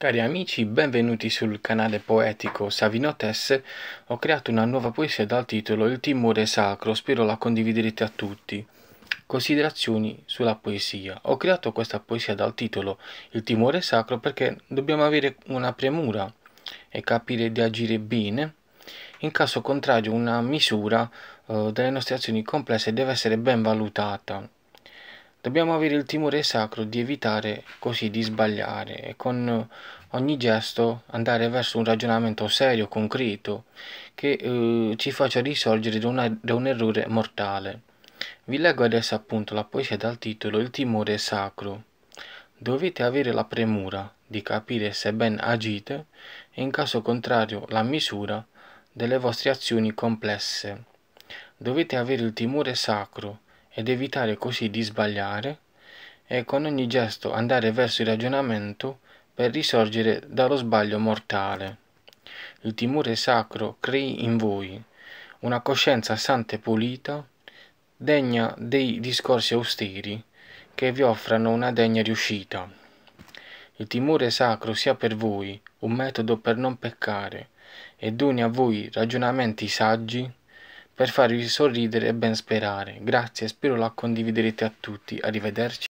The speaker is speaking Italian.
Cari amici, benvenuti sul canale poetico Savino Tesse. Ho creato una nuova poesia dal titolo Il timore sacro, spero la condividerete a tutti. Considerazioni sulla poesia. Ho creato questa poesia dal titolo Il timore sacro perché dobbiamo avere una premura e capire di agire bene. In caso contrario una misura eh, delle nostre azioni complesse deve essere ben valutata Dobbiamo avere il timore sacro di evitare così di sbagliare e con ogni gesto andare verso un ragionamento serio, concreto, che eh, ci faccia risorgere da, una, da un errore mortale. Vi leggo adesso appunto la poesia dal titolo Il timore sacro. Dovete avere la premura di capire se ben agite e in caso contrario la misura delle vostre azioni complesse. Dovete avere il timore sacro ed evitare così di sbagliare e con ogni gesto andare verso il ragionamento per risorgere dallo sbaglio mortale. Il timore sacro crei in voi una coscienza santa e pulita, degna dei discorsi austeri che vi offrano una degna riuscita. Il timore sacro sia per voi un metodo per non peccare e doni a voi ragionamenti saggi per farvi sorridere e ben sperare. Grazie, spero la condividerete a tutti. Arrivederci.